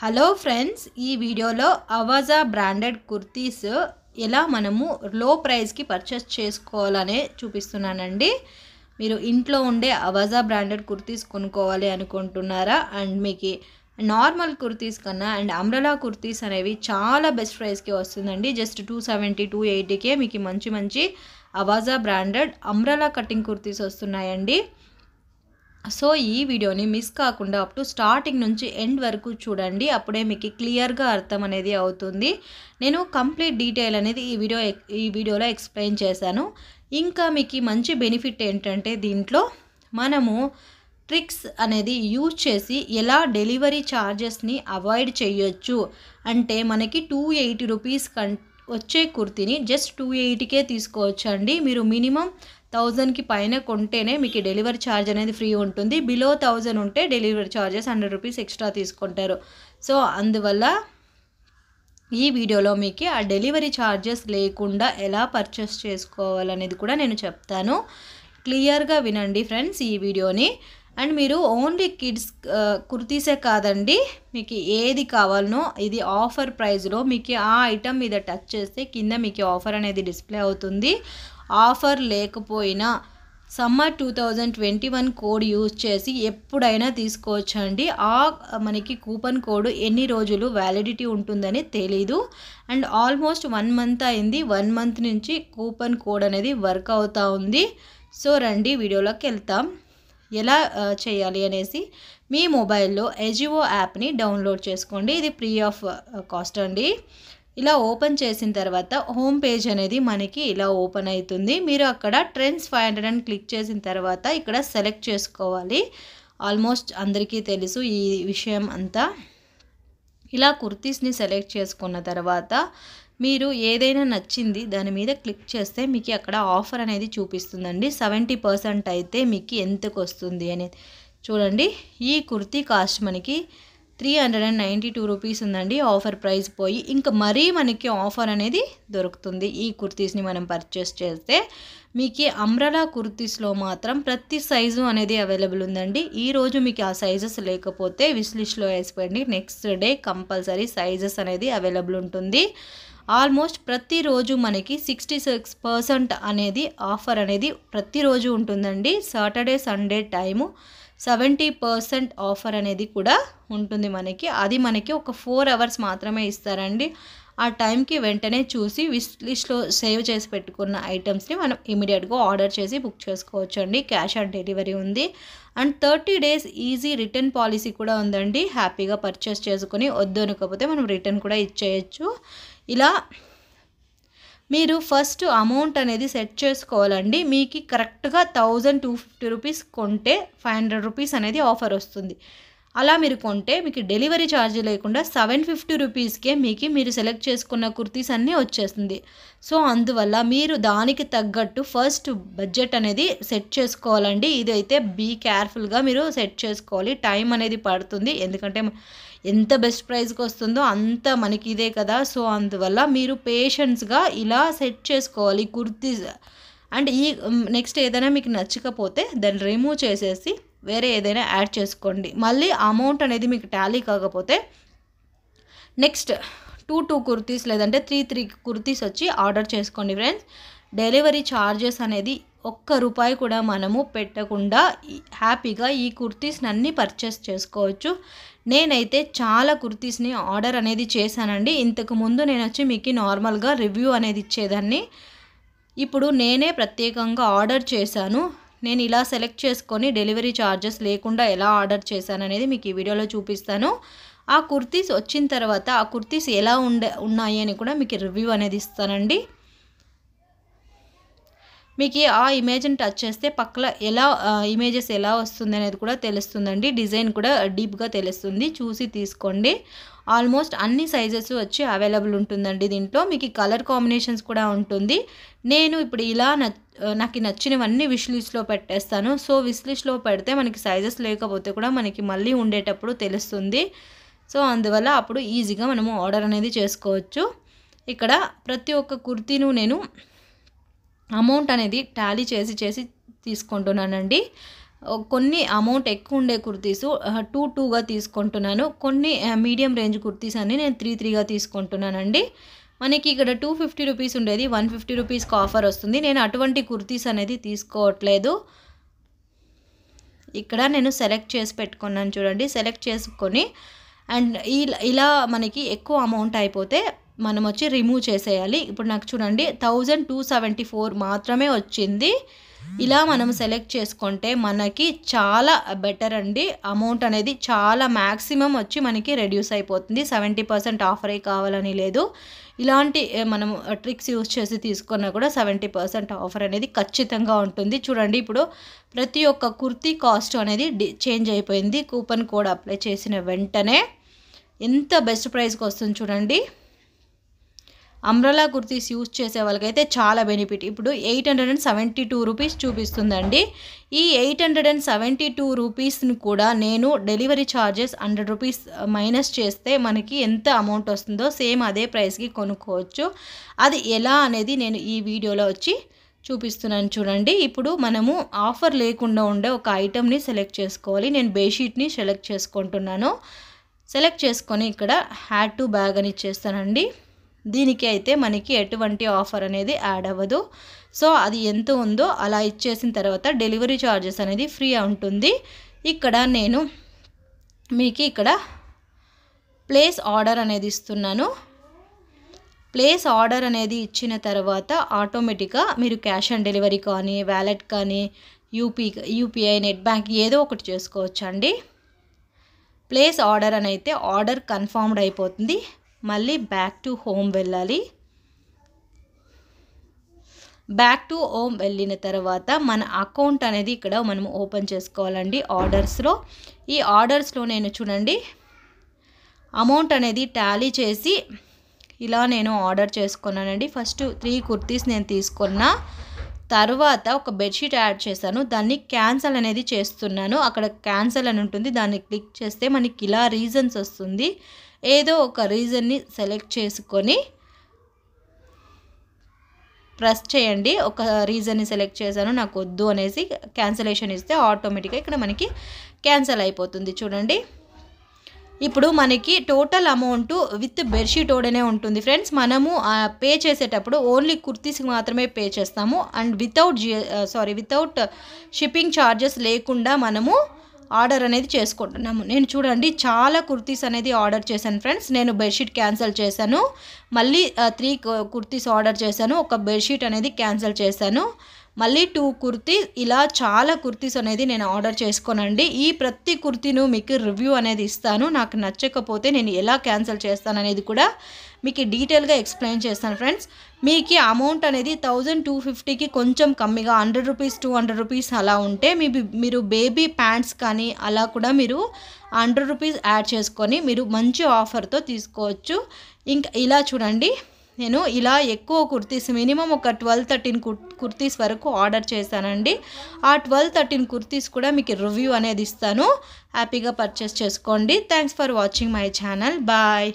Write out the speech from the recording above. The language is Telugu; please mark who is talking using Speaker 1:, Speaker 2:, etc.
Speaker 1: హలో ఫ్రెండ్స్ ఈ వీడియోలో అవాజా బ్రాండెడ్ కుర్తీస్ ఎలా మనము లో ప్రైస్కి పర్చేస్ చేసుకోవాలనే చూపిస్తున్నానండి మీరు ఇంట్లో ఉండే అవాజా బ్రాండెడ్ కుర్తీస్ కొనుక్కోవాలి అనుకుంటున్నారా అండ్ మీకు నార్మల్ కుర్తీస్ కన్నా అండ్ అమ్రలా కుర్తీస్ అనేవి చాలా బెస్ట్ ప్రైస్కి వస్తుందండి జస్ట్ టూ సెవెంటీ టూ ఎయిటీకే మీకు మంచి మంచి అవాజా బ్రాండెడ్ అమ్రలా కటింగ్ కుర్తీస్ వస్తున్నాయండి సో ఈ వీడియోని మిస్ కాకుండా అప్ టు స్టార్టింగ్ నుంచి ఎండ్ వరకు చూడండి అప్పుడే మీకు క్లియర్గా అర్థం అనేది అవుతుంది నేను కంప్లీట్ డీటెయిల్ అనేది ఈ వీడియో ఈ వీడియోలో ఎక్స్ప్లెయిన్ చేశాను ఇంకా మీకు మంచి బెనిఫిట్ ఏంటంటే దీంట్లో మనము ట్రిక్స్ అనేది యూజ్ చేసి ఎలా డెలివరీ ఛార్జెస్ని అవాయిడ్ చేయొచ్చు అంటే మనకి టూ ఎయిటీ రూపీస్ కం వచ్చే కుర్తీని జస్ట్ టూ ఎయిటీకే తీసుకోవచ్చు అండి మీరు మినిమం థౌజండ్కి పైన కొంటేనే మీకు డెలివరీ ఛార్జ్ అనేది ఫ్రీ ఉంటుంది బిలో థౌజండ్ ఉంటే delivery charges hundred rupees extra తీసుకుంటారు సో అందువల్ల ఈ వీడియోలో మీకు ఆ డెలివరీ ఛార్జెస్ లేకుండా ఎలా పర్చేస్ చేసుకోవాలనేది కూడా నేను చెప్తాను క్లియర్గా వినండి ఫ్రెండ్స్ ఈ వీడియోని అండ్ మీరు ఓన్లీ కిడ్స్ కుర్తీసే కాదండి మీకు ఏది కావాలనో ఇది ఆఫర్ ప్రైస్లో మీకు ఆ ఐటమ్ మీద టచ్ చేస్తే కింద మీకు ఆఫర్ అనేది డిస్ప్లే అవుతుంది ఆఫర్ లేకపోయినా summer two thousand twenty one code use చేసి ఎప్పుడైనా తీసుకోవచ్చండి ఆ మనకి కూపన్ కోడ్ ఎన్ని రోజులు వ్యాలిడిటీ ఉంటుందని తెలీదు అండ్ ఆల్మోస్ట్ వన్ మంత్ అయింది వన్ మంత్ నుంచి కూపన్ కోడ్ అనేది వర్క్ అవుతూ ఉంది సో రండి వీడియోలోకి వెళ్తాం ఎలా చేయాలి అనేసి మీ మొబైల్లో ఎజిఓ యాప్ని డౌన్లోడ్ చేసుకోండి ఇది ఫ్రీ ఆఫ్ కాస్ట్ అండి ఇలా ఓపెన్ చేసిన తర్వాత హోమ్ పేజ్ అనేది మనకి ఇలా ఓపెన్ అవుతుంది మీరు అక్కడ ట్రెండ్స్ ఫైవ్ హండ్రెడ్ అని క్లిక్ చేసిన తర్వాత ఇక్కడ సెలెక్ట్ చేసుకోవాలి ఆల్మోస్ట్ అందరికీ తెలుసు ఈ విషయం అంతా ఇలా కుర్తీస్ని సెలెక్ట్ చేసుకున్న తర్వాత మీరు ఏదైనా నచ్చింది దాని మీద క్లిక్ చేస్తే మీకు అక్కడ ఆఫర్ అనేది చూపిస్తుందండి సెవెంటీ పర్సెంట్ అయితే మీకు ఎంతకు వస్తుంది అనేది చూడండి ఈ కుర్తీ కాస్ట్ మనకి three hundred and ninety two rupees ఉందండి ఆఫర్ ప్రైస్ పోయి ఇంకా మరీ మనకి ఆఫర్ అనేది దొరుకుతుంది ఈ కుర్తీస్ని మనం పర్చేస్ చేస్తే మీకు అమ్రలా కుర్తీస్లో మాత్రం ప్రతి సైజు అనేది అవైలబుల్ ఉందండి ఈరోజు మీకు ఆ సైజెస్ లేకపోతే విస్లిస్ట్లో వేసిపోయండి నెక్స్ట్ డే కంపల్సరీ సైజెస్ అనేది అవైలబుల్ ఉంటుంది ఆల్మోస్ట్ ప్రతిరోజు మనకి సిక్స్టీ సిక్స్ పర్సెంట్ అనేది ఆఫర్ అనేది ప్రతిరోజు ఉంటుందండి Saturday Sunday time seventy percent offer అనేది కూడా ఉంటుంది మనకి అది మనకి ఒక ఫోర్ అవర్స్ మాత్రమే ఇస్తారండి ఆ టైంకి వెంటనే చూసి విష్ లిస్ట్లో సేవ్ చేసి పెట్టుకున్న ఐటమ్స్ని మనం ఇమీడియట్గా ఆర్డర్ చేసి బుక్ చేసుకోవచ్చు అండి క్యాష్ ఆన్ డెలివరీ ఉంది and thirty days easy return policy కూడా ఉందండి హ్యాపీగా పర్చేస్ చేసుకుని వద్దు అనుకోకపోతే మనం రిటర్న్ కూడా ఇచ్చేయచ్చు ఇలా మీరు ఫస్ట్ అమౌంట్ అనేది సెట్ చేసుకోవాలండి మీకు కరెక్ట్గా థౌజండ్ టూ ఫిఫ్టీ రూపీస్ కొంటే ఫైవ్ హండ్రెడ్ రూపీస్ అనేది ఆఫర్ వస్తుంది అలా మీరు కొంటే మీకు డెలివరీ ఛార్జ్ లేకుండా సెవెన్ ఫిఫ్టీ రూపీస్కే మీకు మీరు సెలెక్ట్ చేసుకున్న కుర్తీస్ అన్నీ వచ్చేస్తుంది సో అందువల్ల మీరు దానికి తగ్గట్టు ఫస్ట్ బడ్జెట్ అనేది సెట్ చేసుకోవాలండి ఇది అయితే బీ కేర్ఫుల్గా మీరు సెట్ చేసుకోవాలి టైం అనేది పడుతుంది ఎందుకంటే ఎంత బెస్ట్ ప్రైస్కి వస్తుందో అంత మనకి ఇదే కదా సో అందువల్ల మీరు పేషెన్స్గా ఇలా సెట్ చేసుకోవాలి కుర్తీస్ అండ్ ఈ నెక్స్ట్ ఏదైనా మీకు నచ్చకపోతే దాన్ని రిమూవ్ చేసేసి వేరే ఏదైనా యాడ్ చేసుకోండి మళ్ళీ అమౌంట్ అనేది మీకు టాలీ కాకపోతే నెక్స్ట్ టూ టూ కుర్తీస్ లేదంటే త్రీ త్రీ కుర్తీస్ వచ్చి ఆర్డర్ చేసుకోండి ఫ్రెండ్స్ డెలివరీ ఛార్జెస్ అనేది ఒక్క రూపాయి కూడా మనము పెట్టకుండా హ్యాపీగా ఈ కుర్తీస్ని అన్నీ పర్చేస్ చేసుకోవచ్చు నేనైతే చాలా కుర్తీస్ని ఆర్డర్ అనేది చేశానండి ఇంతకు ముందు నేను వచ్చి మీకు నార్మల్గా రివ్యూ అనేది ఇచ్చేదాన్ని ఇప్పుడు నేనే ప్రత్యేకంగా ఆర్డర్ చేశాను నేను ఇలా సెలెక్ట్ చేసుకొని డెలివరీ ఛార్జెస్ లేకుండా ఎలా ఆర్డర్ చేశాననేది మీకు ఈ వీడియోలో చూపిస్తాను ఆ కుర్తీస్ వచ్చిన తర్వాత ఆ కుర్తీస్ ఎలా ఉండే ఉన్నాయి అని కూడా మీకు రివ్యూ అనేది ఇస్తానండి మీకు ఆ ఇమేజ్ని టచ్ చేస్తే పక్కన ఎలా ఇమేజెస్ ఎలా వస్తుంది అనేది కూడా తెలుస్తుందండి డిజైన్ కూడా డీప్గా తెలుస్తుంది చూసి తీసుకోండి ఆల్మోస్ట్ అన్ని సైజెస్ వచ్చి అవైలబుల్ ఉంటుందండి దీంట్లో మీకు కలర్ కాంబినేషన్స్ కూడా ఉంటుంది నేను ఇప్పుడు ఇలా నాకు నచ్చినవన్నీ విష్లిస్ట్లో పెట్టేస్తాను సో విష్లిస్ట్లో పెడితే మనకి సైజెస్ లేకపోతే కూడా మనకి మళ్ళీ ఉండేటప్పుడు తెలుస్తుంది సో అందువల్ల అప్పుడు ఈజీగా మనము ఆర్డర్ అనేది చేసుకోవచ్చు ఇక్కడ ప్రతి ఒక్క కుర్తీను నేను అమౌంట్ అనేది టాలీ చేసి చేసి తీసుకుంటున్నానండి కొన్ని అమౌంట్ ఎక్కువ ఉండే కుర్తీస్ టూ టూగా తీసుకుంటున్నాను కొన్ని మీడియం రేంజ్ కుర్తీస్ అన్ని నేను త్రీ త్రీగా తీసుకుంటున్నానండి మనకి ఇక్కడ టూ ఫిఫ్టీ రూపీస్ ఉండేది వన్ ఫిఫ్టీ రూపీస్కి ఆఫర్ వస్తుంది నేను అటువంటి కుర్తీస్ అనేది తీసుకోవట్లేదు ఇక్కడ నేను సెలెక్ట్ చేసి పెట్టుకున్నాను చూడండి సెలెక్ట్ చేసుకొని అండ్ ఇలా మనకి ఎక్కువ అమౌంట్ అయిపోతే మనం వచ్చి రిమూవ్ చేసేయాలి ఇప్పుడు నాకు చూడండి థౌజండ్ టూ సెవెంటీ ఫోర్ మాత్రమే వచ్చింది ఇలా మనం సెలెక్ట్ చేసుకుంటే మనకి చాలా బెటర్ అండి అమౌంట్ అనేది చాలా మ్యాక్సిమం వచ్చి మనకి రెడ్యూస్ అయిపోతుంది సెవెంటీ పర్సెంట్ ఆఫరే కావాలని లేదు ఇలాంటి మనం ట్రిక్స్ యూస్ చేసి తీసుకున్నా కూడా సెవెంటీ పర్సెంట్ ఆఫర్ అనేది ఖచ్చితంగా ఉంటుంది చూడండి ఇప్పుడు ప్రతి ఒక్క కుర్తీ కాస్ట్ అనేది చేంజ్ అయిపోయింది కూపన్ కోడ్ అప్లై చేసిన వెంటనే ఎంత బెస్ట్ ప్రైస్కి వస్తుంది చూడండి అంబ్రలా కుర్తీస్ యూస్ చేసే వాళ్ళకైతే చాలా బెనిఫిట్ ఇప్పుడు eight hundred and seventy two rupees చూపిస్తుందండి ఈ eight hundred and seventy two రూపీస్ని కూడా నేను delivery charges hundred rupees minus చేస్తే మనకి ఎంత అమౌంట్ వస్తుందో సేమ్ అదే ప్రైస్కి కొనుక్కోవచ్చు అది ఎలా అనేది నేను ఈ వీడియోలో వచ్చి చూపిస్తున్నాను చూడండి ఇప్పుడు మనము ఆఫర్ లేకుండా ఉండే ఒక ఐటెంని సెలెక్ట్ చేసుకోవాలి నేను బెడ్షీట్ని సెలెక్ట్ చేసుకుంటున్నాను సెలెక్ట్ చేసుకొని ఇక్కడ హ్యాడ్ టు బ్యాగ్ అని ఇచ్చేస్తానండి దీనికి అయితే మనకి ఎటువంటి ఆఫర్ అనేది యాడ్ అవ్వదు సో అది ఎంత ఉందో అలా ఇచ్చేసిన తర్వాత డెలివరీ ఛార్జెస్ అనేది ఫ్రీ ఉంటుంది ఇక్కడ నేను మీకు ఇక్కడ ప్లేస్ ఆర్డర్ అనేది ఇస్తున్నాను ప్లేస్ ఆర్డర్ అనేది ఇచ్చిన తర్వాత ఆటోమేటిక్గా మీరు క్యాష్ ఆన్ డెలివరీ కానీ వ్యాలెట్ కానీ యూపీ యూపీఐ నెట్ బ్యాంక్ ఏదో ఒకటి చేసుకోవచ్చండి ప్లేస్ ఆర్డర్ అని అయితే ఆర్డర్ కన్ఫర్మ్డ్ అయిపోతుంది మళ్ళీ బ్యాక్ టు హోమ్ వెళ్ళాలి బ్యాక్ టు హోమ్ వెళ్ళిన తర్వాత మన అకౌంట్ అనేది ఇక్కడ మనం ఓపెన్ చేసుకోవాలండి ఆర్డర్స్లో ఈ ఆర్డర్స్లో నేను చూడండి అమౌంట్ అనేది టాలీ చేసి ఇలా నేను ఆర్డర్ చేసుకున్నానండి ఫస్ట్ త్రీ కుర్తీస్ నేను తీసుకున్న తర్వాత ఒక బెడ్షీట్ యాడ్ చేశాను దాన్ని క్యాన్సల్ అనేది చేస్తున్నాను అక్కడ క్యాన్సల్ అని ఉంటుంది దాన్ని క్లిక్ చేస్తే మనకి ఇలా రీజన్స్ వస్తుంది ఏదో ఒక రీజన్ని సెలెక్ట్ చేసుకొని ప్రెస్ చేయండి ఒక రీజన్ని సెలెక్ట్ చేశాను నాకు వద్దు అనేసి క్యాన్సలేషన్ ఇస్తే ఆటోమేటిక్గా ఇక్కడ మనకి క్యాన్సిల్ అయిపోతుంది చూడండి ఇప్పుడు మనకి టోటల్ అమౌంట్ విత్ బెడ్షీట్ ఓడనే ఉంటుంది ఫ్రెండ్స్ మనము పే చేసేటప్పుడు ఓన్లీ కుర్తీస్ మాత్రమే పే చేస్తాము and without sorry without shipping charges లేకుండా మనము ఆర్డర్ అనేది చేసుకుంటున్నాము నేను చూడండి చాలా కుర్తీస్ అనేది ఆర్డర్ చేశాను ఫ్రెండ్స్ నేను బెడ్షీట్ క్యాన్సిల్ చేశాను మళ్ళీ త్రీ కుర్తీస్ ఆర్డర్ చేశాను ఒక బెడ్షీట్ అనేది క్యాన్సిల్ చేశాను మళ్ళీ టూ కుర్తీ ఇలా చాలా కుర్తీస్ అనేది నేను ఆర్డర్ చేసుకోనండి ఈ ప్రతి కుర్తీను మీకు రివ్యూ అనేది ఇస్తాను నాకు నచ్చకపోతే నేను ఎలా క్యాన్సిల్ చేస్తాను అనేది కూడా మీకు డీటెయిల్గా ఎక్స్ప్లెయిన్ చేస్తాను ఫ్రెండ్స్ మీకు అమౌంట్ అనేది థౌజండ్ టూ ఫిఫ్టీకి కొంచెం కమ్మిగా hundred rupees two hundred rupees అలా ఉంటే మీ మీరు బేబీ ప్యాంట్స్ కానీ అలా కూడా మీరు హండ్రెడ్ రూపీస్ యాడ్ చేసుకొని మీరు మంచి ఆఫర్తో తీసుకోవచ్చు ఇంకా ఇలా చూడండి నేను ఇలా ఎక్కువ కుర్తీస్ మినిమం ఒక ట్వెల్వ్ థర్టీన్ కుర్తీస్ వరకు ఆర్డర్ చేశానండి ఆ ట్వెల్వ్ థర్టీన్ కుర్తీస్ కూడా మీకు రివ్యూ అనేది ఇస్తాను హ్యాపీగా పర్చేస్ చేసుకోండి thanks for watching my channel bye